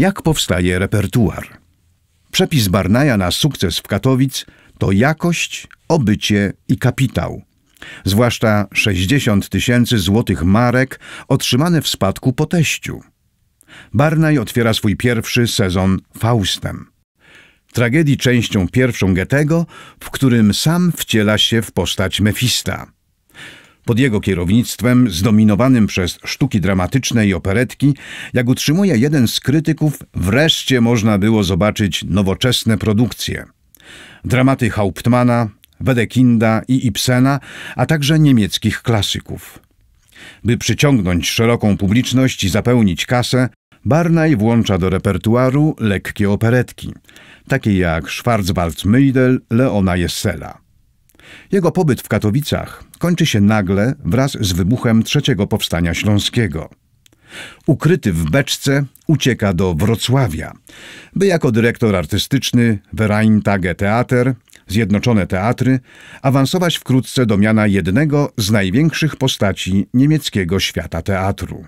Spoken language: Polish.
Jak powstaje repertuar? Przepis Barnaja na sukces w Katowic to jakość, obycie i kapitał. Zwłaszcza 60 tysięcy złotych marek otrzymane w spadku po teściu. Barnaj otwiera swój pierwszy sezon Faustem. Tragedii częścią pierwszą Goethego, w którym sam wciela się w postać Mefista. Pod jego kierownictwem, zdominowanym przez sztuki dramatyczne i operetki, jak utrzymuje jeden z krytyków, wreszcie można było zobaczyć nowoczesne produkcje. Dramaty Hauptmana, Wedekinda i Ibsena, a także niemieckich klasyków. By przyciągnąć szeroką publiczność i zapełnić kasę, Barnaj włącza do repertuaru lekkie operetki, takie jak Schwarzwald Meidel Leona Jessela. Jego pobyt w Katowicach kończy się nagle wraz z wybuchem III Powstania Śląskiego. Ukryty w beczce ucieka do Wrocławia, by jako dyrektor artystyczny Vereintage Theater, Zjednoczone Teatry, awansować wkrótce do miana jednego z największych postaci niemieckiego świata teatru.